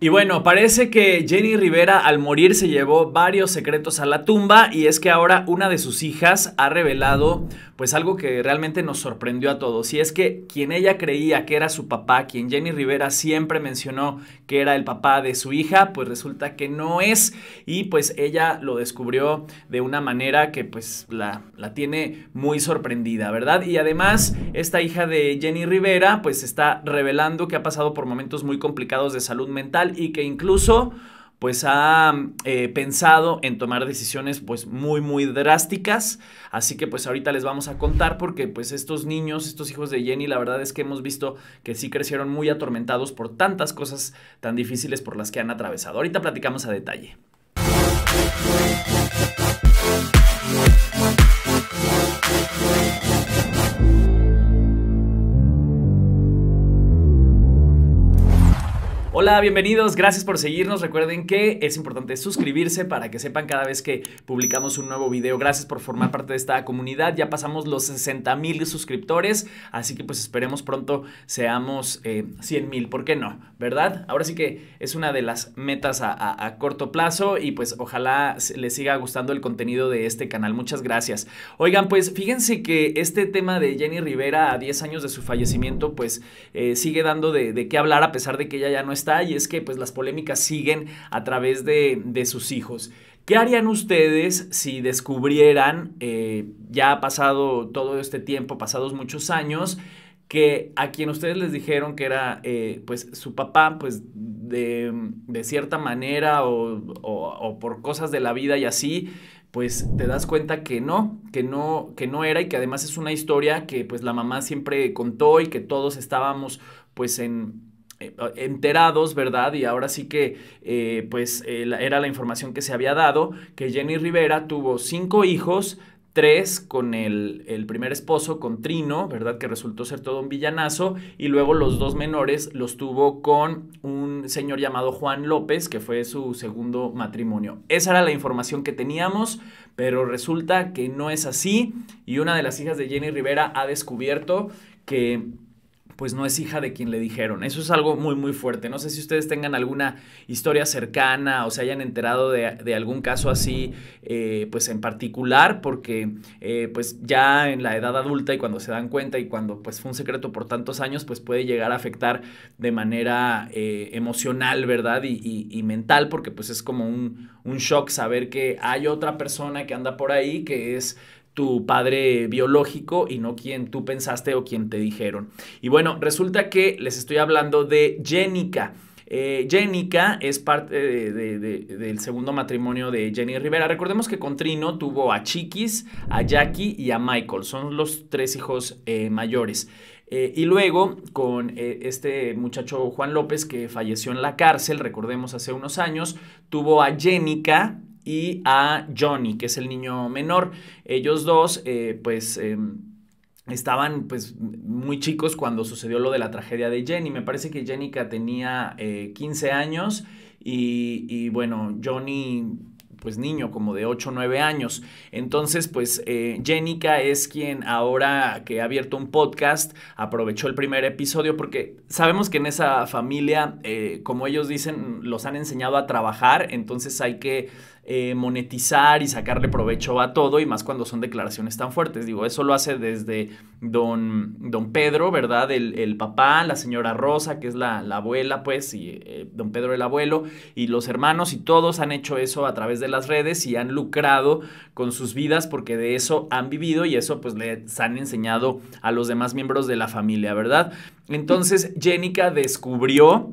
Y bueno, parece que Jenny Rivera al morir se llevó varios secretos a la tumba y es que ahora una de sus hijas ha revelado pues algo que realmente nos sorprendió a todos y es que quien ella creía que era su papá, quien Jenny Rivera siempre mencionó que era el papá de su hija, pues resulta que no es y pues ella lo descubrió de una manera que pues la, la tiene muy sorprendida, ¿verdad? Y además esta hija de Jenny Rivera pues está revelando que ha pasado por momentos muy complicados de salud mental y que incluso pues ha eh, pensado en tomar decisiones pues muy muy drásticas así que pues ahorita les vamos a contar porque pues estos niños estos hijos de Jenny la verdad es que hemos visto que sí crecieron muy atormentados por tantas cosas tan difíciles por las que han atravesado ahorita platicamos a detalle Hola, bienvenidos, gracias por seguirnos. Recuerden que es importante suscribirse para que sepan cada vez que publicamos un nuevo video. Gracias por formar parte de esta comunidad. Ya pasamos los 60 mil suscriptores, así que pues esperemos pronto seamos 100 eh, mil, ¿por qué no? ¿Verdad? Ahora sí que es una de las metas a, corto plazo y pues ojalá les siga gustando el contenido de este canal. Muchas gracias. Oigan, pues fíjense que este tema de Jenny Rivera a 10 años de su fallecimiento pues eh, sigue dando de, qué hablar a pesar de que ella ya no está y es que pues las polémicas siguen a través de, de sus hijos. ¿Qué harían ustedes si descubrieran, eh, ya ha pasado todo este tiempo, pasados muchos años, que a quien ustedes les dijeron que era eh, pues su papá, pues de, cierta manera o, o por cosas de la vida y así, pues te das cuenta que no, que no, que no era y que además es una historia que pues la mamá siempre contó y que todos estábamos pues en, eh, enterados, ¿verdad? Y ahora sí que, eh, pues, eh, era la información que se había dado, que Jenny Rivera tuvo cinco hijos, tres con el, el, primer esposo, con Trino, ¿verdad? Que resultó ser todo un villanazo, y luego los dos menores los tuvo con un señor llamado Juan López, que fue su segundo matrimonio. Esa era la información que teníamos, pero resulta que no es así, y una de las hijas de Jenny Rivera ha descubierto que pues no es hija de quien le dijeron. Eso es algo muy, muy fuerte. No sé si ustedes tengan alguna historia cercana o se hayan enterado de, algún caso así, eh, pues en particular, porque eh, pues ya en la edad adulta y cuando se dan cuenta y cuando pues fue un secreto por tantos años, pues puede llegar a afectar de manera eh, emocional, ¿verdad? Y, mental, porque pues es como un, un shock saber que hay otra persona que anda por ahí que es tu padre biológico y no quien tú pensaste o quien te dijeron. Y bueno, resulta que les estoy hablando de Jenica. Eh, Jenica es parte del segundo matrimonio de Jenny Rivera. Recordemos que con Trino tuvo a Chiquis, a Jackie y a Michael. Son los tres hijos eh, mayores. Eh, y luego con este muchacho Juan López que falleció en la cárcel, recordemos hace unos años, tuvo a Jenica, y a Johnny, que es el niño menor. Ellos dos, eh, pues... Em, estaban pues muy chicos cuando sucedió lo de la tragedia de Jenny. Me parece que Jenica tenía 15 eh, años y, y bueno, Johnny pues niño, como de 8 o 9 años. Entonces, pues eh, es quien ahora que ha abierto un podcast, aprovechó el primer episodio porque sabemos que en esa familia, eh, como ellos dicen, los han enseñado a trabajar, entonces hay que eh, monetizar y sacarle provecho a todo, y más cuando son declaraciones tan fuertes. Digo, eso lo hace desde don, don Pedro, ¿verdad? El, papá, la señora Rosa, que es la, abuela, pues, y eh, don Pedro el abuelo, y los hermanos, y todos han hecho eso a través de las redes y han lucrado con sus vidas porque de eso han vivido y eso pues les han enseñado a los demás miembros de la familia, ¿verdad? Entonces, Jenica descubrió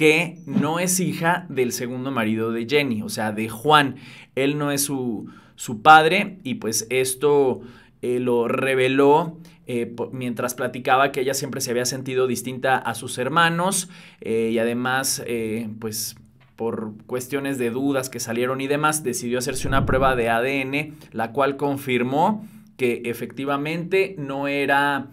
que no es hija del segundo marido de Jenny, o sea, de Juan. Él no es su, su padre y pues esto eh, lo reveló eh, mientras platicaba que ella siempre se había sentido distinta a sus hermanos eh, y además pues por cuestiones de dudas que salieron y demás, decidió hacerse una prueba de ADN, la cual confirmó que efectivamente no era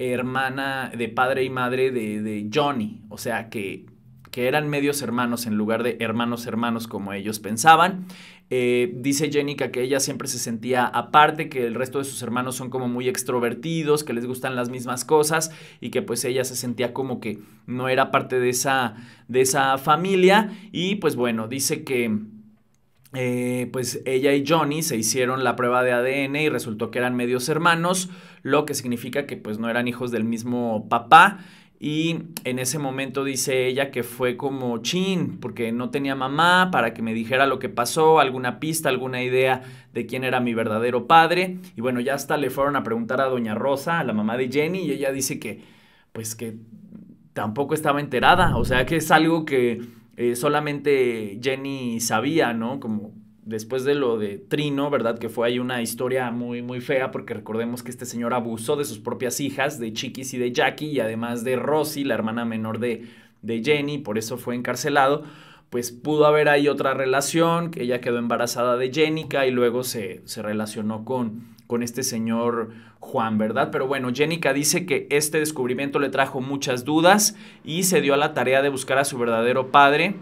hermana de padre y madre de, de Johnny, o sea que que eran medios hermanos en lugar de hermanos hermanos como ellos pensaban. Eh, dice Jenica que ella siempre se sentía aparte, que el resto de sus hermanos son como muy extrovertidos, que les gustan las mismas cosas y que pues ella se sentía como que no era parte de esa, de esa familia. Y pues bueno, dice que... Eh, pues ella y Johnny se hicieron la prueba de ADN y resultó que eran medios hermanos, lo que significa que pues no eran hijos del mismo papá. Y en ese momento dice ella que fue como chin, porque no tenía mamá para que me dijera lo que pasó, alguna pista, alguna idea de quién era mi verdadero padre. Y bueno, ya hasta le fueron a preguntar a doña Rosa, a la mamá de Jenny, y ella dice que, pues que tampoco estaba enterada. O sea que es algo que eh, solamente Jenny sabía, ¿no? Como después de lo de Trino, ¿verdad? Que fue ahí una historia muy, muy fea, porque recordemos que este señor abusó de sus propias hijas, de Chiquis y de Jackie, y además de Rosy, la hermana menor de, de Jenny, por eso fue encarcelado. Pues pudo haber ahí otra relación, que ella quedó embarazada de Jenica y luego se, se relacionó con, con este señor Juan, ¿verdad? Pero bueno, Jenica dice que este descubrimiento le trajo muchas dudas y se dio a la tarea de buscar a su verdadero padre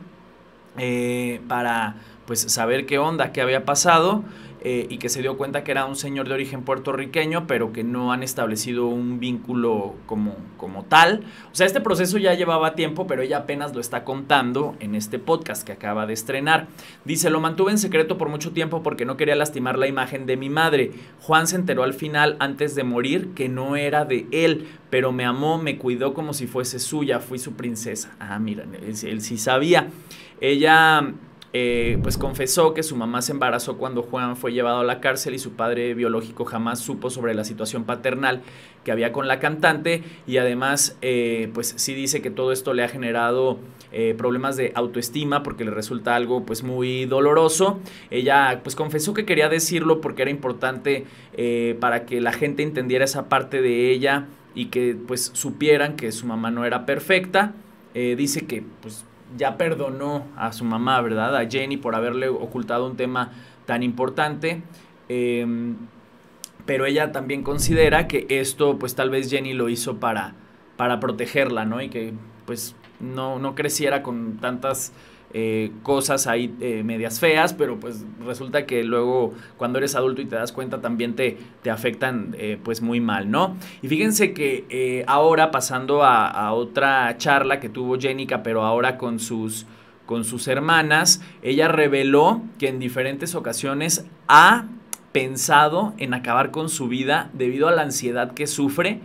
eh, para pues saber qué onda, qué había pasado eh, y que se dio cuenta que era un señor de origen puertorriqueño, pero que no han establecido un vínculo como, como tal. O sea, este proceso ya llevaba tiempo, pero ella apenas lo está contando en este podcast que acaba de estrenar. Dice, lo mantuve en secreto por mucho tiempo porque no quería lastimar la imagen de mi madre. Juan se enteró al final, antes de morir, que no era de él, pero me amó, me cuidó como si fuese suya, fui su princesa. Ah, mira, él, él sí sabía. Ella eh, pues confesó que su mamá se embarazó cuando Juan fue llevado a la cárcel y su padre biológico jamás supo sobre la situación paternal que había con la cantante y además eh, pues sí dice que todo esto le ha generado eh, problemas de autoestima porque le resulta algo pues muy doloroso. Ella pues confesó que quería decirlo porque era importante para que la gente entendiera esa parte de ella y que pues supieran que su mamá no era perfecta. dice que pues ya perdonó a su mamá, ¿verdad? A Jenny por haberle ocultado un tema tan importante. Em, pero ella también considera que esto, pues tal vez Jenny lo hizo para, para protegerla, ¿no? Y que pues no, creciera con tantas eh, cosas ahí eh, medias feas, pero pues resulta que luego cuando eres adulto y te das cuenta también te, te afectan eh, pues muy mal, ¿no? Y fíjense que ahora pasando a, otra charla que tuvo Jenica, pero ahora con sus, con sus hermanas, ella reveló que en diferentes ocasiones ha pensado en acabar con su vida debido a la ansiedad que sufre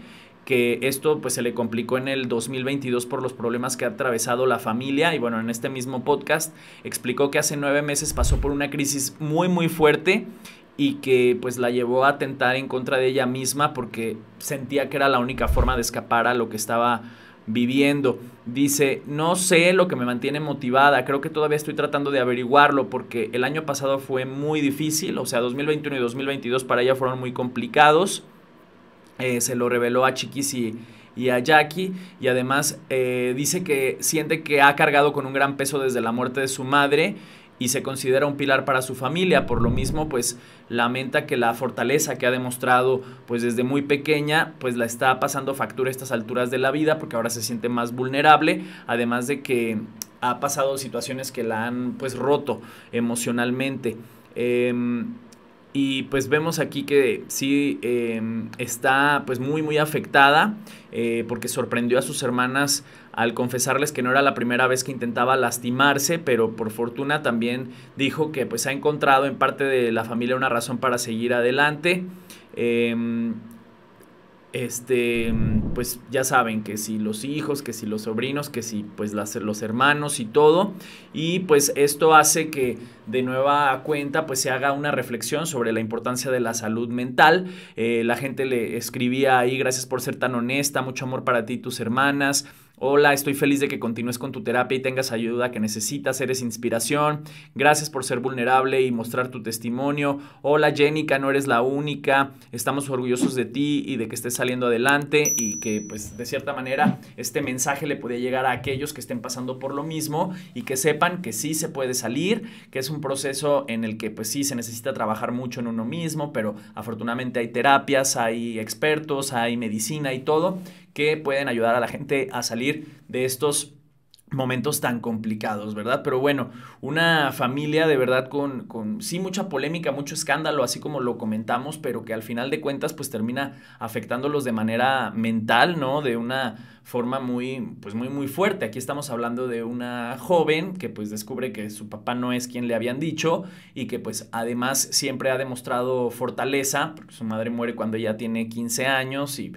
que esto pues se le complicó en el 2022 por los problemas que ha atravesado la familia y bueno, en este mismo podcast explicó que hace nueve meses pasó por una crisis muy muy fuerte y que pues la llevó a atentar en contra de ella misma porque sentía que era la única forma de escapar a lo que estaba viviendo. Dice, no sé lo que me mantiene motivada, creo que todavía estoy tratando de averiguarlo porque el año pasado fue muy difícil, o sea, 2021 y 2022 para ella fueron muy complicados eh, se lo reveló a Chiquis y, a Jackie y además eh, dice que siente que ha cargado con un gran peso desde la muerte de su madre y se considera un pilar para su familia, por lo mismo pues lamenta que la fortaleza que ha demostrado pues desde muy pequeña pues la está pasando factura a estas alturas de la vida porque ahora se siente más vulnerable, además de que ha pasado situaciones que la han pues roto emocionalmente. Em, y pues vemos aquí que sí em, está pues muy muy afectada eh, porque sorprendió a sus hermanas al confesarles que no era la primera vez que intentaba lastimarse, pero por fortuna también dijo que pues ha encontrado en parte de la familia una razón para seguir adelante. Em, este, mm, pues ya saben que si los hijos, que si los sobrinos, que si pues los hermanos y todo. Y pues esto hace que de nueva cuenta pues se haga una reflexión sobre la importancia de la salud mental. Eh, la gente le escribía ahí, gracias por ser tan honesta, mucho amor para ti y tus hermanas. Hola, estoy feliz de que continúes con tu terapia y tengas ayuda que necesitas, eres inspiración. Gracias por ser vulnerable y mostrar tu testimonio. Hola, Jenica, no eres la única. Estamos orgullosos de ti y de que estés saliendo adelante y que pues de cierta manera este mensaje le puede llegar a aquellos que estén pasando por lo mismo y que sepan que sí se puede salir, que es un proceso en el que pues sí se necesita trabajar mucho en uno mismo, pero afortunadamente hay terapias, hay expertos, hay medicina y todo que pueden ayudar a la gente a salir de estos momentos tan complicados, ¿verdad? Pero bueno, una familia de verdad con, sí mucha polémica, mucho escándalo, así como lo comentamos, pero que al final de cuentas pues termina afectándolos de manera mental, ¿no? De una forma muy, pues muy, muy fuerte. Aquí estamos hablando de una joven que pues descubre que su papá no es quien le habían dicho y que pues además siempre ha demostrado fortaleza, porque su madre muere cuando ella tiene 15 años y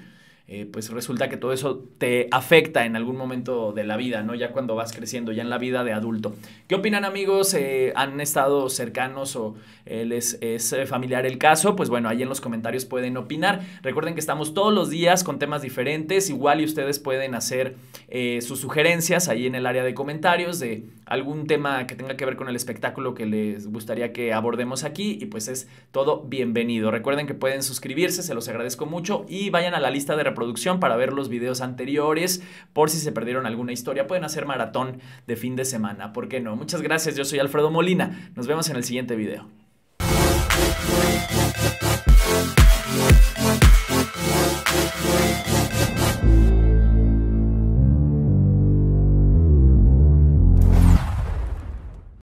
eh, pues resulta que todo eso te afecta en algún momento de la vida, ¿no? Ya cuando vas creciendo, ya en la vida de adulto. ¿Qué opinan amigos? Eh, ¿Han estado cercanos o eh, les es familiar el caso? Pues bueno, ahí en los comentarios pueden opinar. Recuerden que estamos todos los días con temas diferentes, igual y ustedes pueden hacer sus sugerencias ahí en el área de comentarios de algún tema que tenga que ver con el espectáculo que les gustaría que abordemos aquí y pues es todo bienvenido. Recuerden que pueden suscribirse, se los agradezco mucho y vayan a la lista de producción para ver los videos anteriores, por si se perdieron alguna historia. Pueden hacer maratón de fin de semana, ¿por qué no? Muchas gracias, yo soy Alfredo Molina. Nos vemos en el siguiente video.